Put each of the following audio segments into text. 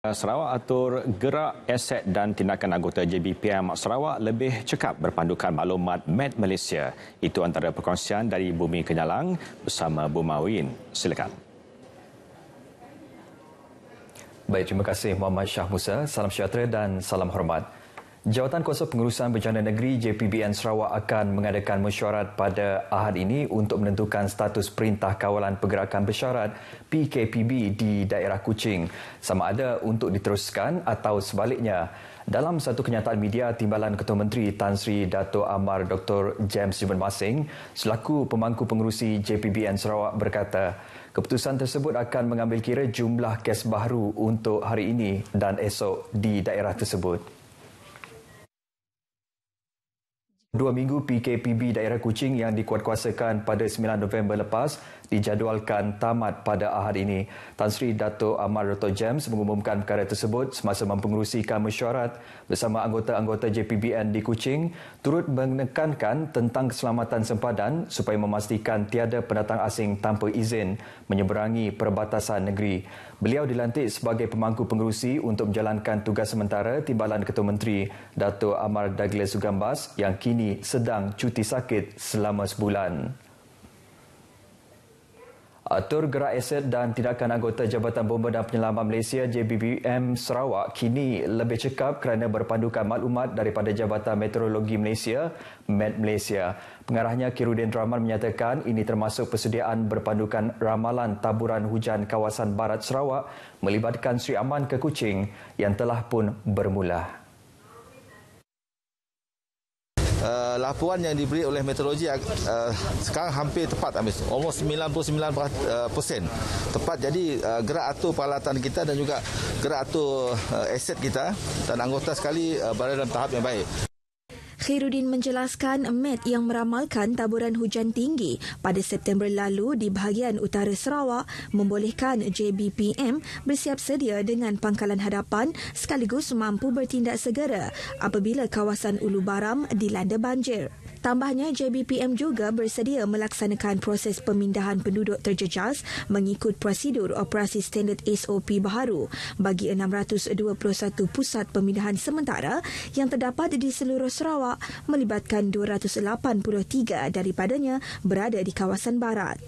Eh, Sarawak atur gerak aset dan tindakan anggota JBPM Sarawak lebih cekap berpandukan maklumat Med Malaysia. Itu antara perkongsian dari Bumi Kenyalang bersama Bumawin. Silakan. Baik, terima kasih Muhammad Syah Musa. Salam sejahtera dan salam hormat. Jawatan Kuasa Pengurusan Bencana Negeri JPBN Sarawak akan mengadakan mesyuarat pada ahad ini untuk menentukan status Perintah Kawalan Pergerakan Bersyarat PKPB di daerah Kuching sama ada untuk diteruskan atau sebaliknya. Dalam satu kenyataan media, Timbalan Ketua Menteri Tan Sri Dato Amar Dr. James Simon Masing selaku pemangku pengurusi JPBN Sarawak berkata, keputusan tersebut akan mengambil kira jumlah kes baru untuk hari ini dan esok di daerah tersebut. dua minggu PKPB daerah Kuching yang dikuatkuasakan pada 9 November lepas dijadualkan tamat pada ahad ini. Tan Sri Dato' Amar Roto James mengumumkan perkara tersebut semasa mempengerusikan mesyuarat bersama anggota-anggota JPBN di Kuching turut menekankan tentang keselamatan sempadan supaya memastikan tiada pendatang asing tanpa izin menyeberangi perbatasan negeri. Beliau dilantik sebagai pemangku pengerusi untuk menjalankan tugas sementara timbalan Ketua Menteri Dato' Amar Douglas Sugambas yang kini sedang cuti sakit selama sebulan. Atur gerak aset dan tindakan anggota Jabatan Bomba dan Penyelamat Malaysia JBBM Sarawak kini lebih cekap kerana berpandukan maklumat daripada Jabatan Meteorologi Malaysia, MET Malaysia. Pengarahnya Kirudin Rahman menyatakan ini termasuk persediaan berpandukan ramalan taburan hujan kawasan Barat Sarawak melibatkan Sri Aman ke Kuching yang telah pun bermula uh, eh, laporan yang diberi oleh meteorologi uh, sekarang hampir tepat habis almost 99% uh, tepat jadi uh, gerak atur peralatan kita dan juga gerak atur uh, aset kita dan anggota sekali uh, berada dalam tahap yang baik Khairuddin menjelaskan Met yang meramalkan taburan hujan tinggi pada September lalu di bahagian utara Sarawak membolehkan JBPM bersiap sedia dengan pangkalan hadapan sekaligus mampu bertindak segera apabila kawasan Ulu Baram dilanda banjir. Tambahnya, JBPM juga bersedia melaksanakan proses pemindahan penduduk terjejas mengikut prosedur operasi standard SOP baharu bagi 621 pusat pemindahan sementara yang terdapat di seluruh Sarawak melibatkan 283 daripadanya berada di kawasan barat.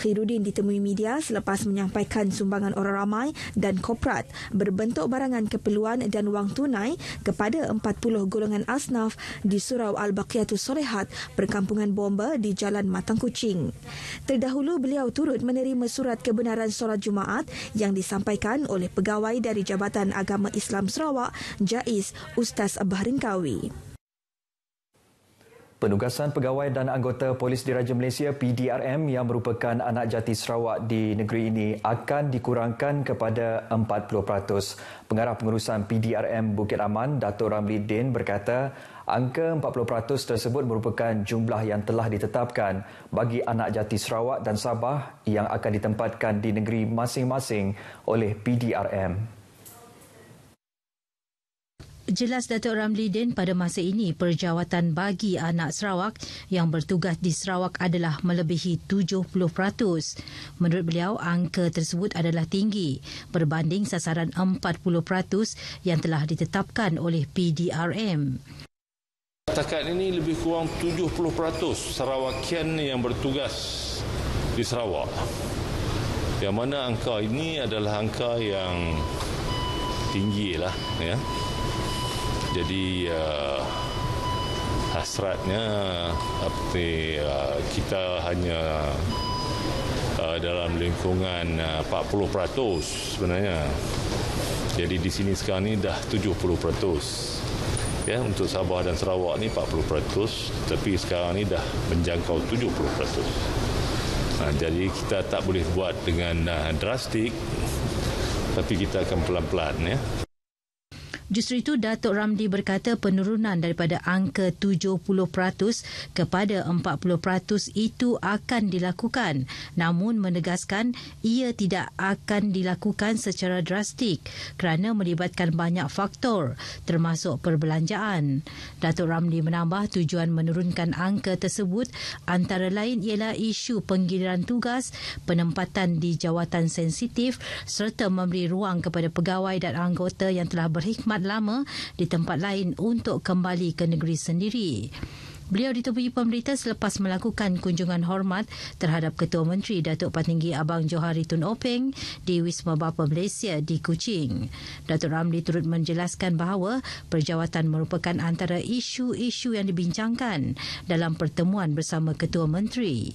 Khairuddin ditemui media selepas menyampaikan sumbangan orang ramai dan korporat berbentuk barangan keperluan dan wang tunai kepada 40 golongan asnaf di Surau Al-Baqiyatul Soleha Berhad, perkampungan bomba di Jalan Matang Kucing. Terdahulu beliau turut menerima surat kebenaran solat Jumaat yang disampaikan oleh pegawai dari Jabatan Agama Islam Sarawak, Jais Ustaz Abah Rinkawi. Penugasan pegawai dan anggota Polis Diraja Malaysia PDRM yang merupakan anak jati Sarawak di negeri ini akan dikurangkan kepada 40%. Pengarah pengurusan PDRM Bukit Aman, Dato' Ramli Din berkata, angka 40% tersebut merupakan jumlah yang telah ditetapkan bagi anak jati Sarawak dan Sabah yang akan ditempatkan di negeri masing-masing oleh PDRM. Jelas Datuk Ramli Din pada masa ini perjawatan bagi anak Sarawak yang bertugas di Sarawak adalah melebihi 70%. Menurut beliau, angka tersebut adalah tinggi berbanding sasaran 40% yang telah ditetapkan oleh PDRM. Setakat ini lebih kurang 70% Sarawakian yang bertugas di Sarawak. Yang mana angka ini adalah angka yang tinggi lah. Ya. Jadi uh, hasratnya apa uh, kita hanya uh, dalam lingkungan uh, 40% sebenarnya. Jadi di sini sekarang ni dah 70%. Ya, untuk Sabah dan Sarawak ni 40%, tapi sekarang ni dah menjangkau 70%. Ha, jadi kita tak boleh buat dengan uh, drastik tapi kita akan pelan-pelan ya. Justru itu Datuk Ramli berkata penurunan daripada angka 70% kepada 40% itu akan dilakukan namun menegaskan ia tidak akan dilakukan secara drastik kerana melibatkan banyak faktor termasuk perbelanjaan. Datuk Ramli menambah tujuan menurunkan angka tersebut antara lain ialah isu penggiliran tugas, penempatan di jawatan sensitif serta memberi ruang kepada pegawai dan anggota yang telah berkhidmat lama di tempat lain untuk kembali ke negeri sendiri. Beliau ditemui pemerintah selepas melakukan kunjungan hormat terhadap Ketua Menteri Datuk Patinggi Abang Johari Tun Openg di Wisma Bapa Malaysia di Kuching. Datuk Ramli turut menjelaskan bahawa perjawatan merupakan antara isu-isu yang dibincangkan dalam pertemuan bersama Ketua Menteri.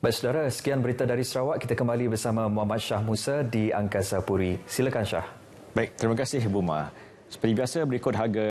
Baik saudara, sekian berita dari Sarawak. Kita kembali bersama Muhammad Shah Musa di Angkasa Puri. Silakan Shah. Baik, terima kasih Buma. Seperti biasa berikut harga